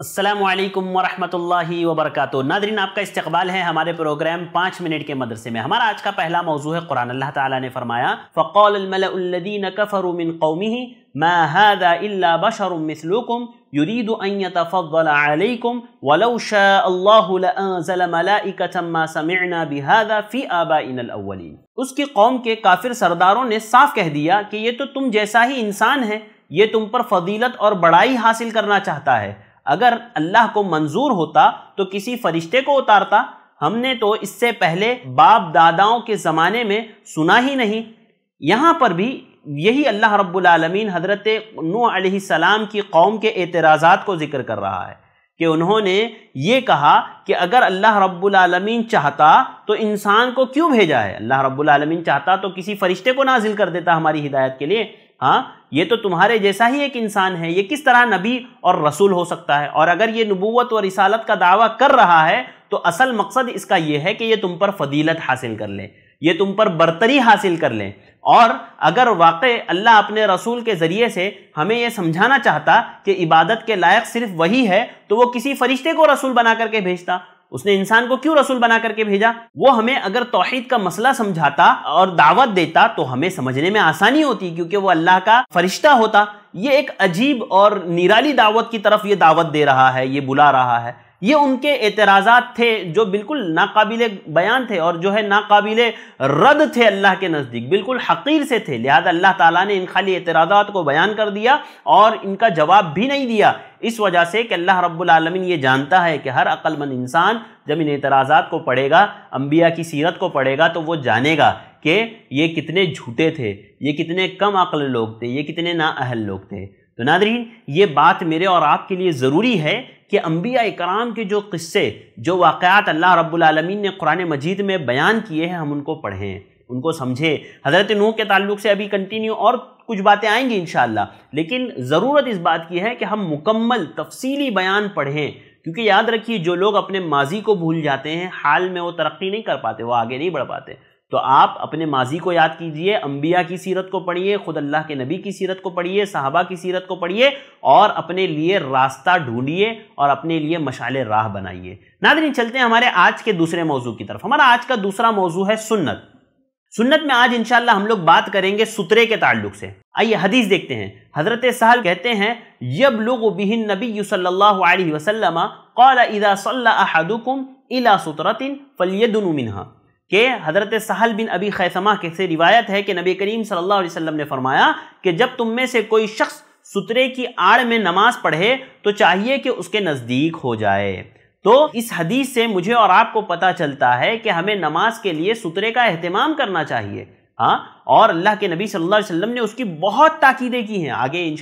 असलम वरहमल वबरक नादरीन आपका इस्तकबाल है हमारे प्रोग्राम पाँच मिनट के मदरसे में हमारा आज का पहला मौजू है कुरान अल्लाह ताला ने फरमाया फ़कौलमलदीन कफ़रुमिन कौमी माहदा इल्ला बशरुमसलुकुम युरीद अयतफ़लकुम वलौशाला समेना बिहादा फ़ी आबा इनअलिन उसकी कौम के काफिर सरदारों ने साफ कह दिया कि ये तो तुम जैसा ही इंसान है ये तुम पर फजीलत और बड़ाई हासिल करना चाहता है अगर अल्लाह को मंजूर होता तो किसी फरिश्ते को उतारता हमने तो इससे पहले बाप दादाओं के ज़माने में सुना ही नहीं यहाँ पर भी यही अल्लाह रब्लमीन हज़रत नू सलाम की कौम के एतराज़ा को ज़िक्र कर रहा है कि उन्होंने ये कहा कि अगर अल्लाह रब्लमीन चाहता तो इंसान को क्यों भेजा है अल्लाह रब्बुलमीन चाहता तो किसी फरिश्ते को नाजिल कर देता हमारी हिदायत के लिए हाँ ये तो तुम्हारे जैसा ही एक इंसान है ये किस तरह नबी और रसूल हो सकता है और अगर ये नबूवत और रिसालत का दावा कर रहा है तो असल मकसद इसका ये है कि ये तुम पर फदीलत हासिल कर लें ये तुम पर बरतरी हासिल कर लें और अगर वाक़ अल्लाह अपने रसूल के ज़रिए से हमें यह समझाना चाहता कि इबादत के लायक सिर्फ वही है तो वो किसी फरिश्ते को रसूल बना करके भेजता उसने इंसान को क्यों रसूल बना करके भेजा वो हमें अगर तोहहीद का मसला समझाता और दावत देता तो हमें समझने में आसानी होती क्योंकि वो अल्लाह का फरिश्ता होता ये एक अजीब और निराली दावत की तरफ ये दावत दे रहा है ये बुला रहा है ये उनके एतराज़ा थे जो बिल्कुल नाकबिल बयान थे और जो है नाकबिल रद्द थे अल्लाह के नज़दीक बिल्कुल हकीर से थे लिहाजा अल्लाह ताला ने इन खाली एतराज़ा को बयान कर दिया और इनका जवाब भी नहीं दिया इस वजह से कि अल्लाह रब्बुल आलमीन ये जानता है कि हर अक्लमंद इंसान जब इन एतराज़ा को पढ़ेगा अम्बिया की सीरत को पढ़ेगा तो वो जानेगा कि ये कितने झूठे थे ये कितने कम अक्ल लोग थे ये कितने नाअहल लोग थे तो नादरीन ये बात मेरे और आपके लिए ज़रूरी है कि अम्बिया कराम के जो किस्से जो वाक़ात अल्लाह रब्लमीन ने कुरान मजीद में बयान किए हैं हम उनको पढ़ें उनको समझें हज़रत नू के ताल्लुक से अभी कंटिन्यू और कुछ बातें आएंगी इन लेकिन ज़रूरत इस बात की है कि हम मुकम्मल तफसीली बयान पढ़ें क्योंकि याद रखिए जो लोग अपने माजी को भूल जाते हैं हाल में वो तरक्की नहीं कर पाते वो आगे नहीं बढ़ पाते तो आप अपने माजी को याद कीजिए अम्बिया की सीरत को पढ़िए खुद अल्लाह के नबी की सीरत को पढ़िए साहबा की सीरत को पढ़िए और अपने लिए रास्ता ढूंढिए और अपने लिए मशाल राह बनाइए नादरी चलते हैं हमारे आज के दूसरे मौजू की तरफ हमारा आज का दूसरा मौजू है सुन्नत सुन्नत में आज इंशाल्लाह हम लोग बात करेंगे सुतरे के ताल्लुक से आइए हदीस देखते हैं हजरत साहल कहते हैं यब लोग बिहिन नबी सल्लल्लाहु अलैहि वसल्लम कौला इदा सल्ला अहदुकुम इला सुतरतिन फलियदुनु कि हज़रत सहल बिन अबी खैसमा के से रिवायत है कि नबी करीम सल्लल्लाहु अलैहि वसल्लम ने फरमाया कि जब तुम में से कोई शख्स सुतरे की आड़ में नमाज पढ़े तो चाहिए कि उसके नज़दीक हो जाए तो इस हदीस से मुझे और आपको पता चलता है कि हमें नमाज के लिए सुतरे का अहतमाम करना चाहिए हाँ और अल्लाह के नबी सल्लल्लाहु अलैहि वसल्लम ने उसकी बहुत ताकीदें की हैं आगे इन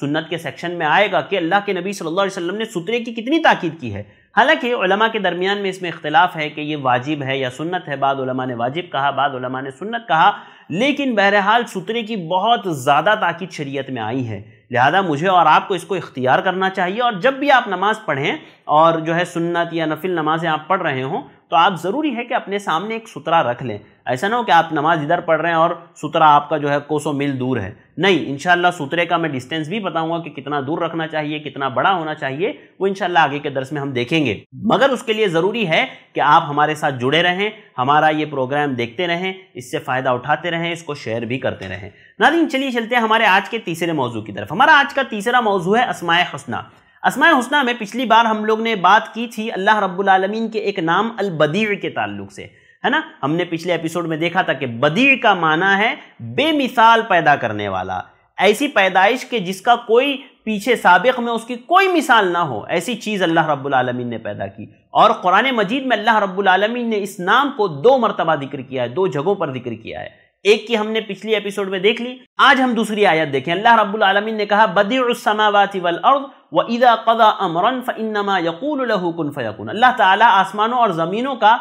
सुन्नत के सेक्शन में आएगा कि अल्लाह के नबी सल्लल्लाहु अलैहि वसल्लम ने सुतरे की कितनी ताकीद की है हालांकि उलमा के दरमियान में इसमें इख्तलाफ है कि ये वाजिब है या सुन्नत है बाद उलमा ने वाजिब कहा बाद उलमा ने सुन्नत कहा लेकिन बहरहाल सुतरे की बहुत ज़्यादा ताकि शरीयत में आई है लिहाजा मुझे और आपको इसको इख्तियार करना चाहिए और जब भी आप नमाज़ पढ़ें और जो है सुन्नत या नफिल नमाज़ें आप पढ़ रहे हों तो आप ज़रूरी है कि अपने सामने एक सुतरा रख लें ऐसा ना हो कि आप नमाज इधर पढ़ रहे हैं और सुतरा आपका जो है कोसों मील दूर है नहीं इनशाला सुतरे का मैं डिस्टेंस भी बताऊंगा कि कितना दूर रखना चाहिए कितना बड़ा होना चाहिए वो इनशाला आगे के दर्स में हम देखेंगे मगर उसके लिए ज़रूरी है कि आप हमारे साथ जुड़े रहें हमारा ये प्रोग्राम देखते रहें इससे फ़ायदा उठाते रहें इसको शेयर भी करते रहें नादिन चलिए चलते हैं हमारे आज के तीसरे मौजू की तरफ हमारा आज का तीसरा मौजू है असमाय हसना असमाय हुसना में पिछली बार हम लोग ने बात की थी अल्लाह रब्बुल आलमीन के एक नाम अल बदीर के ताल्लुक से है ना हमने पिछले एपिसोड में देखा था कि बदीर का माना है बेमिसाल पैदा करने वाला ऐसी पैदाइश के जिसका कोई पीछे सबक में उसकी कोई मिसाल ना हो ऐसी चीज़ अल्लाह रब्बुल आलमीन ने पैदा की और कुरान मजीद में अल्लाह रब्बुल आलमीन ने इस नाम को दो मरतबा जिक्र किया है दो जगहों पर जिक्र किया है एक की हमने पिछली एपिसोड में देख ली आज हम दूसरी आयत देखें अल्लाह रब्बुल आलमीन ने कहा बदीसमावाति वल अर्द व इदा कदा अमरन फ़नमा यकूल कुन फ़यकुन अल्लाह ताला आसमानों और ज़मीनों का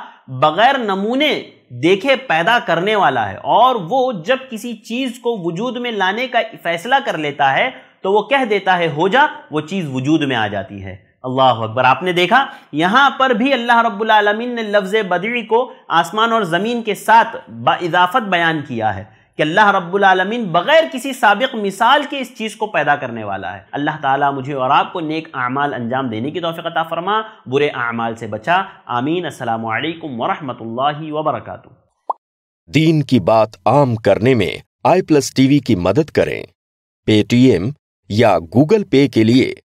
बग़ैर नमूने देखे पैदा करने वाला है और वो जब किसी चीज़ को वजूद में लाने का फैसला कर लेता है तो वो कह देता है हो जा वो चीज़ वजूद में आ जाती है अल्लाह अकबर आपने देखा यहाँ पर भी अल्लाह रब्लमीन ने लफ्ज़ बदरी को आसमान और ज़मीन के साथ इजाफत बयान किया है कि अल्लाह रब्लमीन बग़ैर किसी सबक मिसाल के इस चीज़ को पैदा करने वाला है अल्लाह ताला मुझे और आपको नेक आमाल अंजाम देने की तोफ़ता फ़रमा बुरे अमाल से बचा आमीन असलकम वरहमल वबरक दीन की बात आम करने में आई प्लस टीवी की मदद करें पेटीएम या गूगल पे के लिए